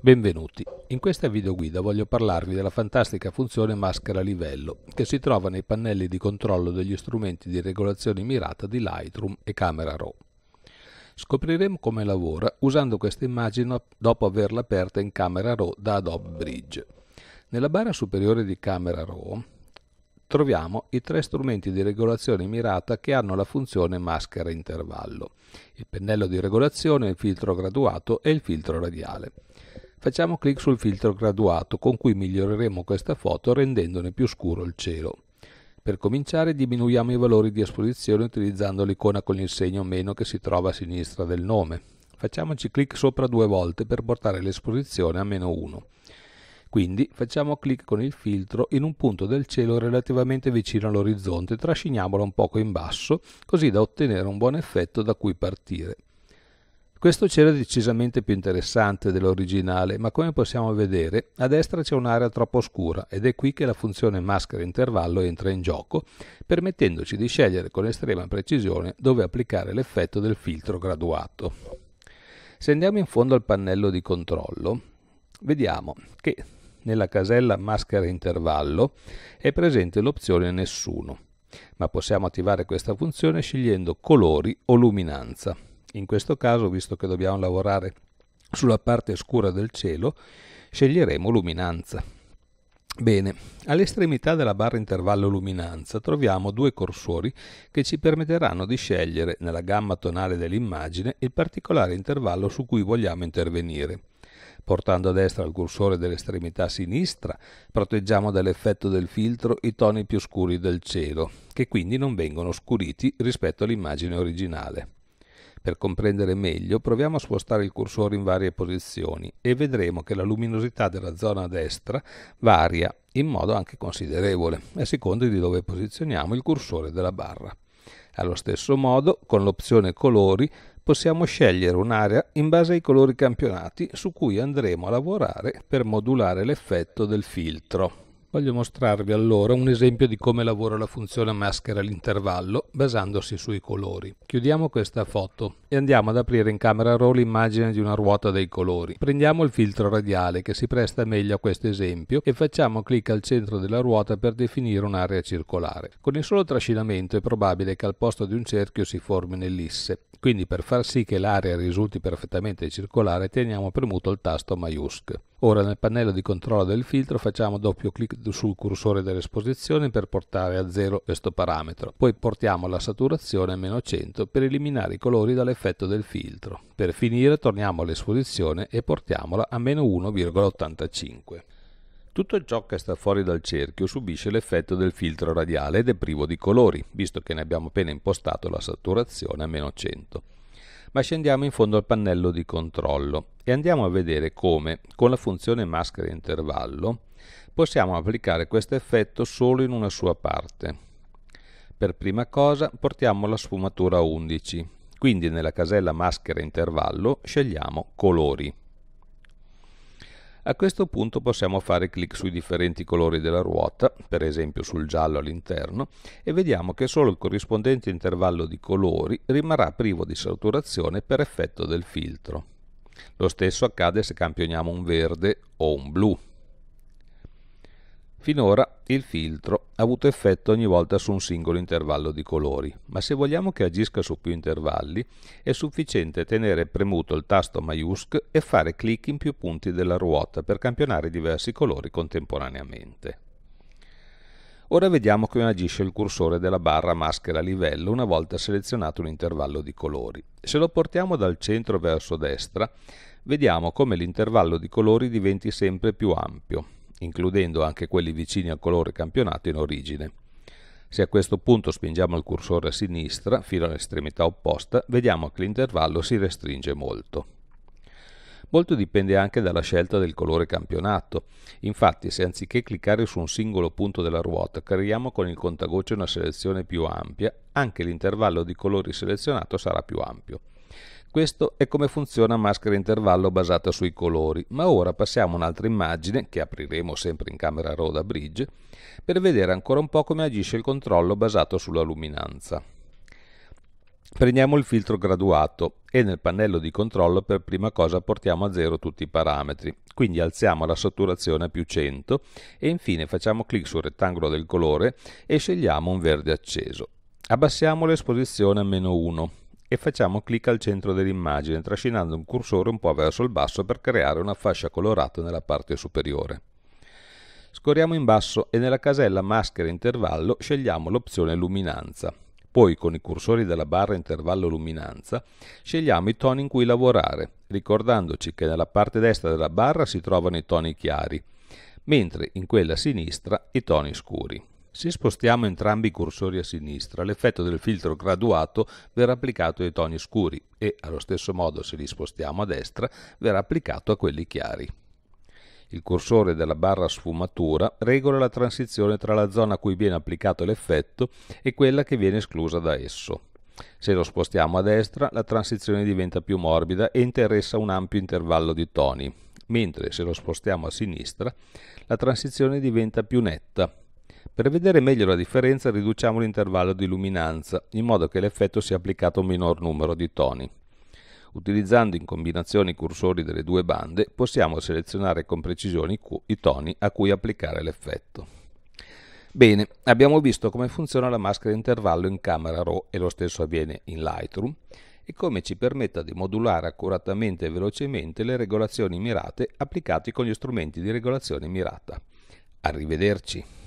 Benvenuti. In questa videoguida voglio parlarvi della fantastica funzione maschera livello che si trova nei pannelli di controllo degli strumenti di regolazione mirata di Lightroom e Camera Raw. Scopriremo come lavora usando questa immagine dopo averla aperta in Camera Raw da Adobe Bridge. Nella barra superiore di Camera Raw troviamo i tre strumenti di regolazione mirata che hanno la funzione maschera intervallo, il pennello di regolazione, il filtro graduato e il filtro radiale. Facciamo clic sul filtro graduato con cui miglioreremo questa foto rendendone più scuro il cielo. Per cominciare diminuiamo i valori di esposizione utilizzando l'icona con il segno meno che si trova a sinistra del nome. Facciamoci clic sopra due volte per portare l'esposizione a meno 1. Quindi facciamo clic con il filtro in un punto del cielo relativamente vicino all'orizzonte e trasciniamolo un poco in basso così da ottenere un buon effetto da cui partire. Questo c'era decisamente più interessante dell'originale, ma come possiamo vedere, a destra c'è un'area troppo scura ed è qui che la funzione maschera intervallo entra in gioco, permettendoci di scegliere con estrema precisione dove applicare l'effetto del filtro graduato. Se andiamo in fondo al pannello di controllo, vediamo che nella casella maschera intervallo è presente l'opzione nessuno, ma possiamo attivare questa funzione scegliendo colori o luminanza. In questo caso, visto che dobbiamo lavorare sulla parte scura del cielo, sceglieremo luminanza. Bene, all'estremità della barra intervallo luminanza troviamo due cursori che ci permetteranno di scegliere nella gamma tonale dell'immagine il particolare intervallo su cui vogliamo intervenire. Portando a destra il cursore dell'estremità sinistra, proteggiamo dall'effetto del filtro i toni più scuri del cielo, che quindi non vengono scuriti rispetto all'immagine originale. Per comprendere meglio proviamo a spostare il cursore in varie posizioni e vedremo che la luminosità della zona destra varia in modo anche considerevole a seconda di dove posizioniamo il cursore della barra. Allo stesso modo, con l'opzione colori possiamo scegliere un'area in base ai colori campionati su cui andremo a lavorare per modulare l'effetto del filtro. Voglio mostrarvi allora un esempio di come lavora la funzione maschera all'intervallo basandosi sui colori. Chiudiamo questa foto e andiamo ad aprire in Camera Raw l'immagine di una ruota dei colori. Prendiamo il filtro radiale che si presta meglio a questo esempio e facciamo clic al centro della ruota per definire un'area circolare. Con il solo trascinamento è probabile che al posto di un cerchio si formi un'ellisse. Quindi per far sì che l'area risulti perfettamente circolare teniamo premuto il tasto maiusc. Ora nel pannello di controllo del filtro facciamo doppio clic sul cursore dell'esposizione per portare a 0 questo parametro, poi portiamo la saturazione a meno 100 per eliminare i colori dall'effetto del filtro. Per finire torniamo all'esposizione e portiamola a meno 1,85. Tutto ciò che sta fuori dal cerchio subisce l'effetto del filtro radiale ed è privo di colori, visto che ne abbiamo appena impostato la saturazione a meno 100 ma scendiamo in fondo al pannello di controllo e andiamo a vedere come, con la funzione maschera intervallo, possiamo applicare questo effetto solo in una sua parte. Per prima cosa portiamo la sfumatura 11, quindi nella casella maschera intervallo scegliamo colori. A questo punto possiamo fare clic sui differenti colori della ruota, per esempio sul giallo all'interno, e vediamo che solo il corrispondente intervallo di colori rimarrà privo di saturazione per effetto del filtro. Lo stesso accade se campioniamo un verde o un blu. Finora il filtro ha avuto effetto ogni volta su un singolo intervallo di colori, ma se vogliamo che agisca su più intervalli è sufficiente tenere premuto il tasto Maiusc e fare clic in più punti della ruota per campionare diversi colori contemporaneamente. Ora vediamo come agisce il cursore della barra maschera livello una volta selezionato un intervallo di colori. Se lo portiamo dal centro verso destra, vediamo come l'intervallo di colori diventi sempre più ampio, includendo anche quelli vicini al colore campionato in origine. Se a questo punto spingiamo il cursore a sinistra fino all'estremità opposta, vediamo che l'intervallo si restringe molto. Molto dipende anche dalla scelta del colore campionato. Infatti, se anziché cliccare su un singolo punto della ruota, creiamo con il contagoccio una selezione più ampia, anche l'intervallo di colori selezionato sarà più ampio. Questo è come funziona maschera intervallo basata sui colori, ma ora passiamo un'altra immagine, che apriremo sempre in camera RAW da Bridge, per vedere ancora un po' come agisce il controllo basato sulla luminanza. Prendiamo il filtro graduato e nel pannello di controllo per prima cosa portiamo a zero tutti i parametri, quindi alziamo la saturazione a più 100 e infine facciamo clic sul rettangolo del colore e scegliamo un verde acceso. Abbassiamo l'esposizione a meno 1 e facciamo clic al centro dell'immagine trascinando un cursore un po' verso il basso per creare una fascia colorata nella parte superiore. Scorriamo in basso e nella casella maschera intervallo scegliamo l'opzione luminanza. Poi con i cursori della barra intervallo luminanza scegliamo i toni in cui lavorare, ricordandoci che nella parte destra della barra si trovano i toni chiari, mentre in quella sinistra i toni scuri. Se spostiamo entrambi i cursori a sinistra, l'effetto del filtro graduato verrà applicato ai toni scuri e, allo stesso modo, se li spostiamo a destra, verrà applicato a quelli chiari. Il cursore della barra sfumatura regola la transizione tra la zona a cui viene applicato l'effetto e quella che viene esclusa da esso. Se lo spostiamo a destra, la transizione diventa più morbida e interessa un ampio intervallo di toni, mentre se lo spostiamo a sinistra, la transizione diventa più netta per vedere meglio la differenza riduciamo l'intervallo di luminanza, in modo che l'effetto sia applicato a un minor numero di toni. Utilizzando in combinazione i cursori delle due bande possiamo selezionare con precisione i toni a cui applicare l'effetto. Bene, abbiamo visto come funziona la maschera intervallo in camera RAW e lo stesso avviene in Lightroom e come ci permetta di modulare accuratamente e velocemente le regolazioni mirate applicate con gli strumenti di regolazione mirata. Arrivederci!